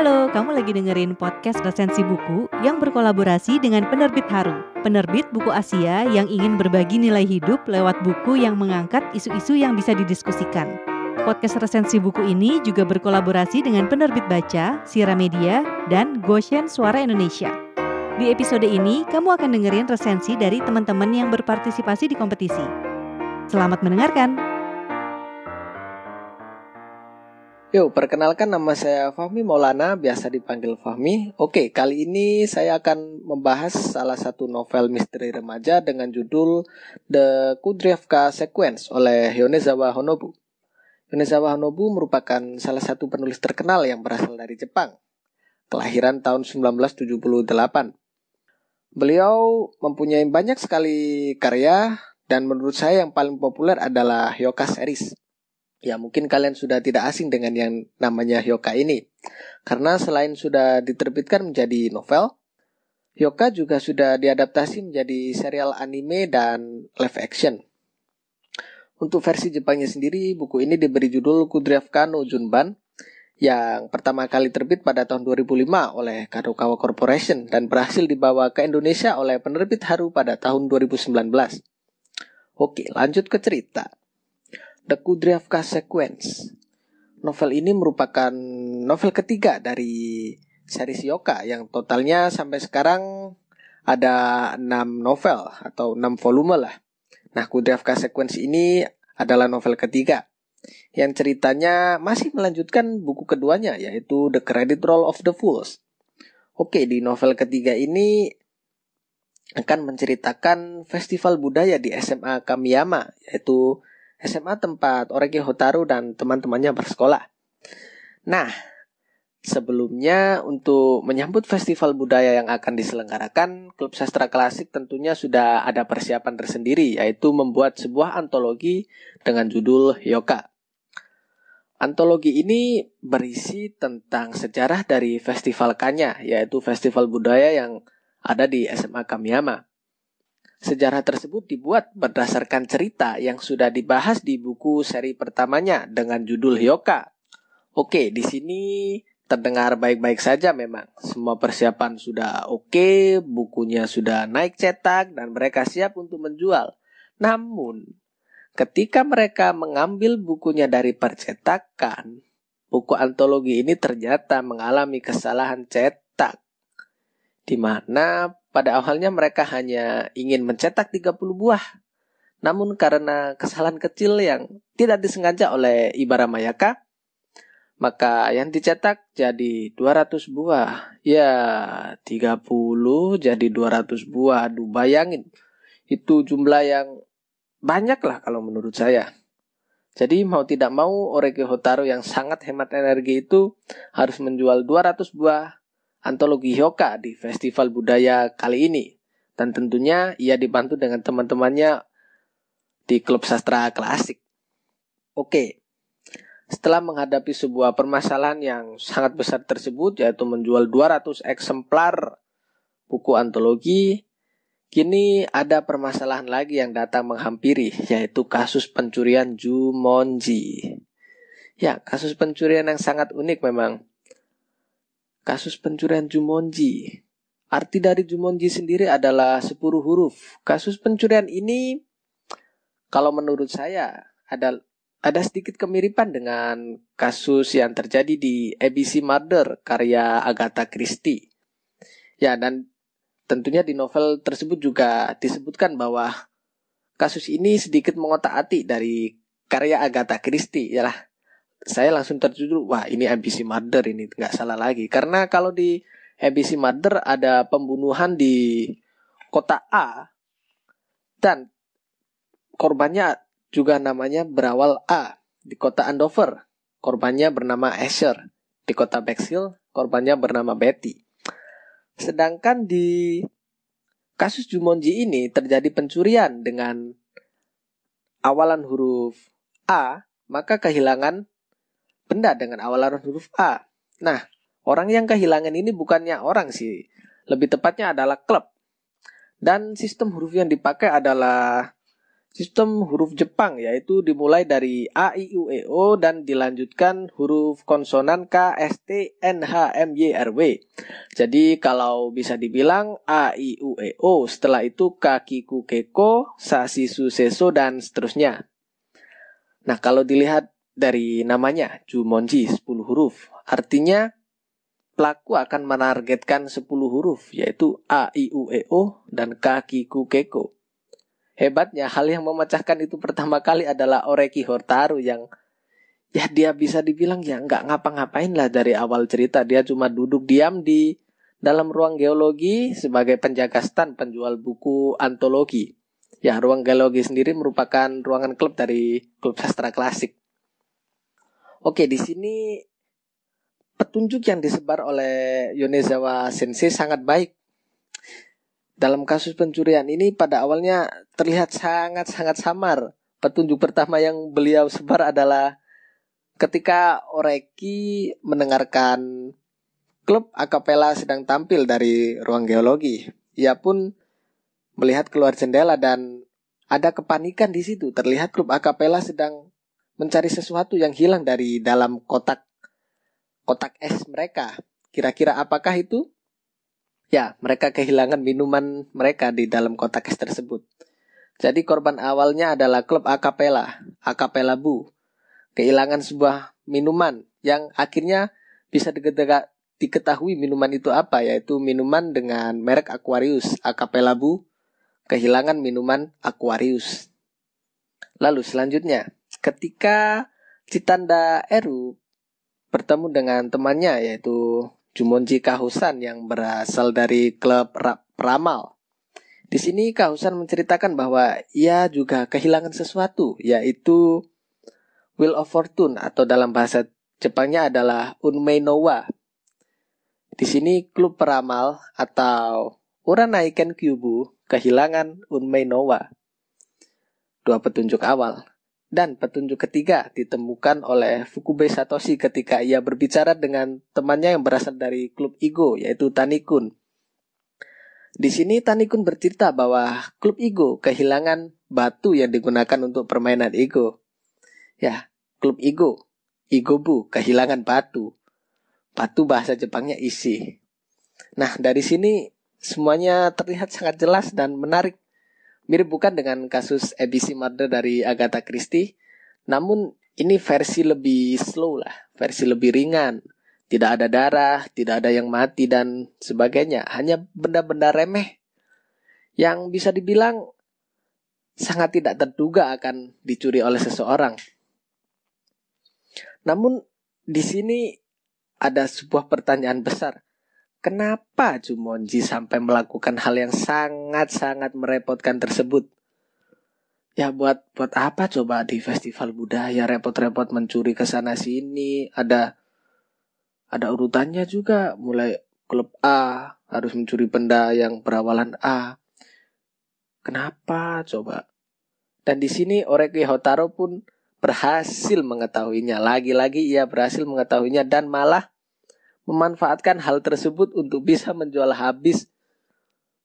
Halo, kamu lagi dengerin podcast resensi buku yang berkolaborasi dengan penerbit Haru, penerbit buku Asia yang ingin berbagi nilai hidup lewat buku yang mengangkat isu-isu yang bisa didiskusikan. Podcast resensi buku ini juga berkolaborasi dengan penerbit Baca, Sira Media, dan Goshen Suara Indonesia. Di episode ini, kamu akan dengerin resensi dari teman-teman yang berpartisipasi di kompetisi. Selamat mendengarkan! Yo, perkenalkan nama saya Fahmi Maulana, biasa dipanggil Fahmi. Oke, kali ini saya akan membahas salah satu novel misteri remaja dengan judul The Kudryavka Sequence oleh Yonezawa Honobu. Yonezawa Honobu merupakan salah satu penulis terkenal yang berasal dari Jepang, kelahiran tahun 1978. Beliau mempunyai banyak sekali karya dan menurut saya yang paling populer adalah Yoka series Ya mungkin kalian sudah tidak asing dengan yang namanya Hyoka ini. Karena selain sudah diterbitkan menjadi novel, Hyoka juga sudah diadaptasi menjadi serial anime dan live action. Untuk versi Jepangnya sendiri, buku ini diberi judul Kudriavka no Junban yang pertama kali terbit pada tahun 2005 oleh Kadokawa Corporation dan berhasil dibawa ke Indonesia oleh penerbit Haru pada tahun 2019. Oke, lanjut ke cerita. The Kudryavka Sequence. Novel ini merupakan novel ketiga dari seri Yoka yang totalnya sampai sekarang ada 6 novel atau 6 volume lah. Nah, Kudryavka Sequence ini adalah novel ketiga yang ceritanya masih melanjutkan buku keduanya yaitu The Credit Roll of the Fools. Oke, di novel ketiga ini akan menceritakan festival budaya di SMA Kamiyama yaitu SMA tempat Oreki Hotaru dan teman-temannya bersekolah. Nah, sebelumnya untuk menyambut festival budaya yang akan diselenggarakan, klub sastra klasik tentunya sudah ada persiapan tersendiri yaitu membuat sebuah antologi dengan judul Yoka. Antologi ini berisi tentang sejarah dari festival Kanya, yaitu festival budaya yang ada di SMA Kamiyama. Sejarah tersebut dibuat berdasarkan cerita yang sudah dibahas di buku seri pertamanya dengan judul Hyoka. Oke, di sini terdengar baik-baik saja memang. Semua persiapan sudah oke, bukunya sudah naik cetak dan mereka siap untuk menjual. Namun, ketika mereka mengambil bukunya dari percetakan, buku antologi ini ternyata mengalami kesalahan cetak di mana pada awalnya mereka hanya ingin mencetak 30 buah. Namun karena kesalahan kecil yang tidak disengaja oleh Ibara Mayaka, maka yang dicetak jadi 200 buah. Ya, 30 jadi 200 buah. Aduh, bayangin. Itu jumlah yang banyak lah kalau menurut saya. Jadi mau tidak mau Oreke Hotaru yang sangat hemat energi itu harus menjual 200 buah antologi Hyoka di Festival Budaya kali ini. Dan tentunya ia dibantu dengan teman-temannya di klub sastra klasik. Oke, setelah menghadapi sebuah permasalahan yang sangat besar tersebut, yaitu menjual 200 eksemplar buku antologi, kini ada permasalahan lagi yang datang menghampiri, yaitu kasus pencurian Jumonji. Ya, kasus pencurian yang sangat unik memang kasus pencurian Jumonji. Arti dari Jumonji sendiri adalah 10 huruf. Kasus pencurian ini kalau menurut saya ada ada sedikit kemiripan dengan kasus yang terjadi di ABC Murder karya Agatha Christie. Ya, dan tentunya di novel tersebut juga disebutkan bahwa kasus ini sedikit mengotak-atik dari karya Agatha Christie, yalah saya langsung terjudul wah ini NBC murder ini nggak salah lagi karena kalau di NBC murder ada pembunuhan di kota A dan korbannya juga namanya berawal A di kota Andover korbannya bernama Asher di kota Bexhill korbannya bernama Betty sedangkan di kasus Jumonji ini terjadi pencurian dengan awalan huruf A maka kehilangan benda dengan awalan huruf A. Nah, orang yang kehilangan ini bukannya orang sih, lebih tepatnya adalah klub. Dan sistem huruf yang dipakai adalah sistem huruf Jepang yaitu dimulai dari A I U E O dan dilanjutkan huruf konsonan K S T N H M Y R W. Jadi kalau bisa dibilang A I U E O setelah itu K, ku Keiko, sasi su seso dan seterusnya. Nah, kalau dilihat dari namanya Jumonji 10 huruf. Artinya pelaku akan menargetkan 10 huruf yaitu A, I, U, E, O dan K, K, Ku, Keko. Hebatnya hal yang memecahkan itu pertama kali adalah Oreki Hortaru yang ya dia bisa dibilang ya nggak ngapa-ngapain lah dari awal cerita dia cuma duduk diam di dalam ruang geologi sebagai penjaga stand penjual buku antologi. Ya, ruang geologi sendiri merupakan ruangan klub dari klub sastra klasik. Oke, di sini petunjuk yang disebar oleh Yonezawa Sensei sangat baik. Dalam kasus pencurian ini pada awalnya terlihat sangat-sangat samar. Petunjuk pertama yang beliau sebar adalah ketika Oreki mendengarkan klub akapela sedang tampil dari ruang geologi. Ia pun melihat keluar jendela dan ada kepanikan di situ. Terlihat klub akapela sedang mencari sesuatu yang hilang dari dalam kotak kotak es mereka. Kira-kira apakah itu? Ya, mereka kehilangan minuman mereka di dalam kotak es tersebut. Jadi korban awalnya adalah klub akapela, akapela Bu. Kehilangan sebuah minuman yang akhirnya bisa diketahui minuman itu apa, yaitu minuman dengan merek Aquarius, akapela Bu kehilangan minuman Aquarius. Lalu selanjutnya, Ketika Citanda Eru bertemu dengan temannya yaitu Jumonji Kahusan yang berasal dari klub Pramal. Di sini Kahusan menceritakan bahwa ia juga kehilangan sesuatu yaitu Will of Fortune atau dalam bahasa Jepangnya adalah Unmei Nowa. Di sini klub peramal atau Uranai Kyubu kehilangan Unmei Nowa. Dua petunjuk awal. Dan petunjuk ketiga ditemukan oleh Fukube Satoshi ketika ia berbicara dengan temannya yang berasal dari klub Igo, yaitu Tanikun. Di sini Tanikun bercerita bahwa klub Igo kehilangan batu yang digunakan untuk permainan Igo. Ya, klub Igo, Igobu kehilangan batu. Batu bahasa Jepangnya isi. Nah, dari sini semuanya terlihat sangat jelas dan menarik Mirip bukan dengan kasus ABC Murder dari Agatha Christie, namun ini versi lebih slow lah, versi lebih ringan. Tidak ada darah, tidak ada yang mati dan sebagainya, hanya benda-benda remeh yang bisa dibilang sangat tidak terduga akan dicuri oleh seseorang. Namun di sini ada sebuah pertanyaan besar. Kenapa Jumonji sampai melakukan hal yang sangat-sangat merepotkan tersebut? Ya buat buat apa coba di festival budaya repot-repot mencuri ke sana sini ada ada urutannya juga mulai klub A harus mencuri benda yang berawalan A. Kenapa coba? Dan di sini Oreki Hotaro pun berhasil mengetahuinya. Lagi-lagi ia berhasil mengetahuinya dan malah memanfaatkan hal tersebut untuk bisa menjual habis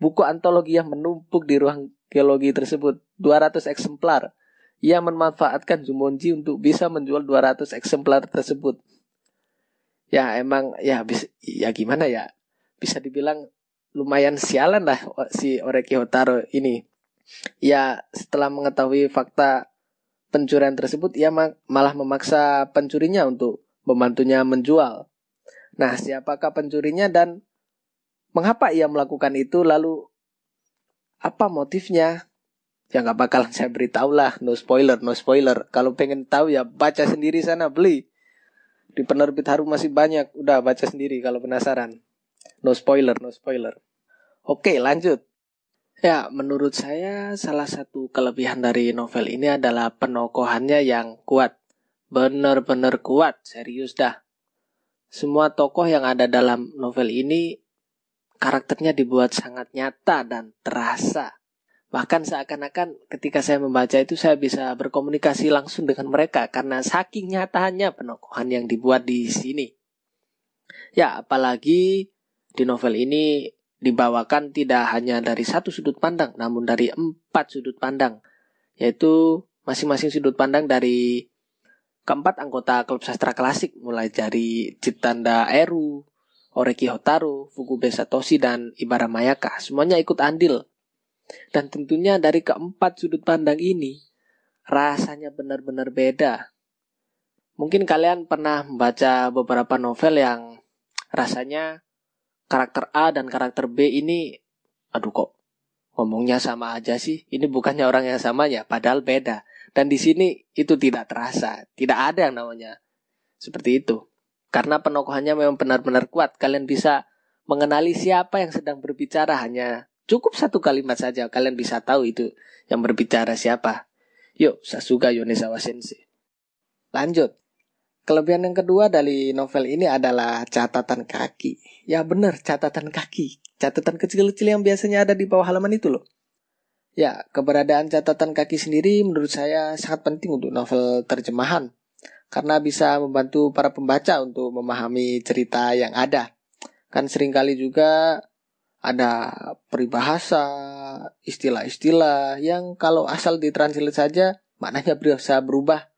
buku antologi yang menumpuk di ruang geologi tersebut 200 eksemplar. Ia memanfaatkan Jumonji untuk bisa menjual 200 eksemplar tersebut. Ya emang ya bis, ya gimana ya bisa dibilang lumayan sialan lah si Oreki Hotaro ini. Ya setelah mengetahui fakta pencurian tersebut ia malah memaksa pencurinya untuk membantunya menjual. Nah, hmm. siapakah pencurinya dan mengapa ia melakukan itu lalu apa motifnya? Ya nggak bakalan saya beritahu lah, no spoiler, no spoiler. Kalau pengen tahu ya baca sendiri sana beli. Di penerbit Harum masih banyak, udah baca sendiri kalau penasaran. No spoiler, no spoiler. Oke, lanjut. Ya, menurut saya salah satu kelebihan dari novel ini adalah penokohannya yang kuat. Bener-bener kuat, serius dah. Semua tokoh yang ada dalam novel ini karakternya dibuat sangat nyata dan terasa. Bahkan seakan-akan ketika saya membaca itu saya bisa berkomunikasi langsung dengan mereka karena saking nyatanya penokohan yang dibuat di sini. Ya, apalagi di novel ini dibawakan tidak hanya dari satu sudut pandang, namun dari empat sudut pandang, yaitu masing-masing sudut pandang dari Keempat anggota klub sastra klasik mulai dari Citanda Eru, Oreki Hotaru, Fukube Satoshi, dan Ibara Mayaka. Semuanya ikut andil. Dan tentunya dari keempat sudut pandang ini, rasanya benar-benar beda. Mungkin kalian pernah membaca beberapa novel yang rasanya karakter A dan karakter B ini, aduh kok ngomongnya sama aja sih, ini bukannya orang yang sama ya, padahal beda. Dan di sini itu tidak terasa, tidak ada yang namanya seperti itu. Karena penokohannya memang benar-benar kuat. Kalian bisa mengenali siapa yang sedang berbicara hanya cukup satu kalimat saja. Kalian bisa tahu itu yang berbicara siapa. Yuk, Sasuga Yonezawa Sensei. Lanjut. Kelebihan yang kedua dari novel ini adalah catatan kaki. Ya benar, catatan kaki. Catatan kecil-kecil yang biasanya ada di bawah halaman itu loh. Ya, keberadaan catatan kaki sendiri menurut saya sangat penting untuk novel terjemahan karena bisa membantu para pembaca untuk memahami cerita yang ada. Kan seringkali juga ada peribahasa, istilah-istilah yang kalau asal ditranslate saja maknanya bisa berubah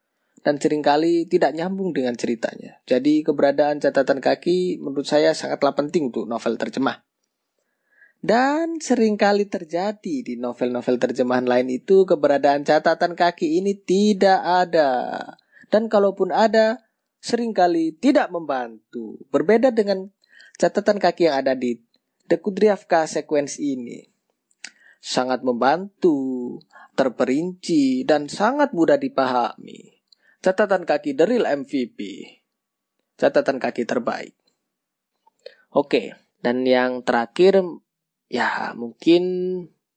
dan seringkali tidak nyambung dengan ceritanya. Jadi keberadaan catatan kaki menurut saya sangatlah penting untuk novel terjemah. Dan seringkali terjadi di novel-novel terjemahan lain itu keberadaan catatan kaki ini tidak ada. Dan kalaupun ada, seringkali tidak membantu. Berbeda dengan catatan kaki yang ada di The Kudriavka Sequence ini. Sangat membantu, terperinci, dan sangat mudah dipahami. Catatan kaki The Real MVP. Catatan kaki terbaik. Oke, dan yang terakhir ya mungkin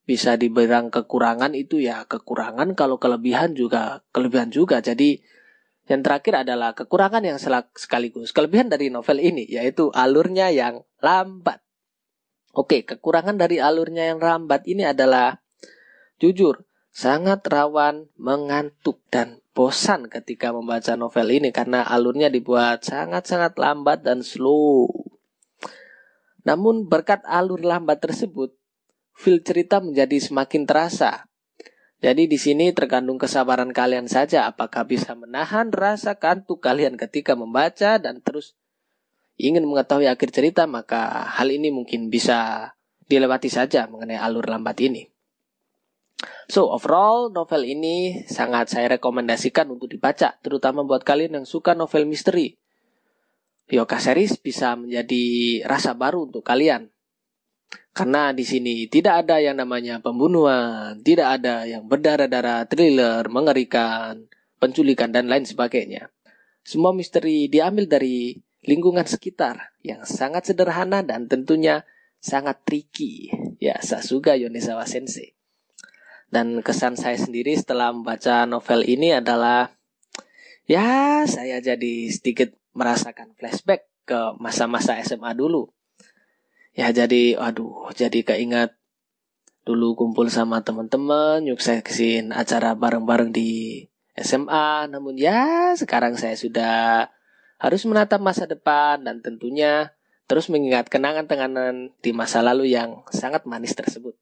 bisa diberang kekurangan itu ya kekurangan kalau kelebihan juga kelebihan juga jadi yang terakhir adalah kekurangan yang sekaligus kelebihan dari novel ini yaitu alurnya yang lambat oke kekurangan dari alurnya yang lambat ini adalah jujur sangat rawan mengantuk dan bosan ketika membaca novel ini karena alurnya dibuat sangat-sangat lambat dan slow namun berkat alur lambat tersebut, feel cerita menjadi semakin terasa. Jadi di sini tergantung kesabaran kalian saja apakah bisa menahan rasa kantuk kalian ketika membaca dan terus ingin mengetahui akhir cerita maka hal ini mungkin bisa dilewati saja mengenai alur lambat ini. So overall novel ini sangat saya rekomendasikan untuk dibaca terutama buat kalian yang suka novel misteri Yoka Series bisa menjadi rasa baru untuk kalian. Karena di sini tidak ada yang namanya pembunuhan, tidak ada yang berdarah-darah, thriller, mengerikan, penculikan, dan lain sebagainya. Semua misteri diambil dari lingkungan sekitar yang sangat sederhana dan tentunya sangat tricky. Ya, Sasuga Yonezawa Sensei. Dan kesan saya sendiri setelah membaca novel ini adalah ya saya jadi sedikit merasakan flashback ke masa-masa SMA dulu. Ya jadi aduh jadi keingat dulu kumpul sama teman-teman nyuksesin acara bareng-bareng di SMA namun ya sekarang saya sudah harus menatap masa depan dan tentunya terus mengingat kenangan-kenangan di masa lalu yang sangat manis tersebut.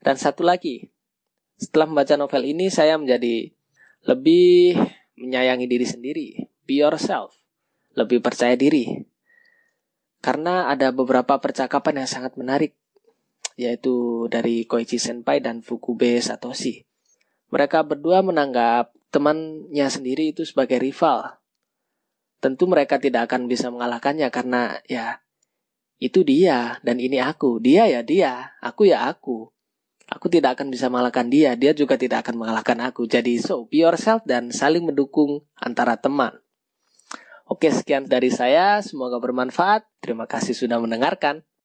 Dan satu lagi, setelah membaca novel ini saya menjadi lebih menyayangi diri sendiri, be yourself lebih percaya diri. Karena ada beberapa percakapan yang sangat menarik, yaitu dari Koichi Senpai dan Fukube Satoshi. Mereka berdua menanggap temannya sendiri itu sebagai rival. Tentu mereka tidak akan bisa mengalahkannya karena ya itu dia dan ini aku, dia ya dia, aku ya aku. Aku tidak akan bisa mengalahkan dia, dia juga tidak akan mengalahkan aku. Jadi so, be yourself dan saling mendukung antara teman. Oke, sekian dari saya. Semoga bermanfaat. Terima kasih sudah mendengarkan.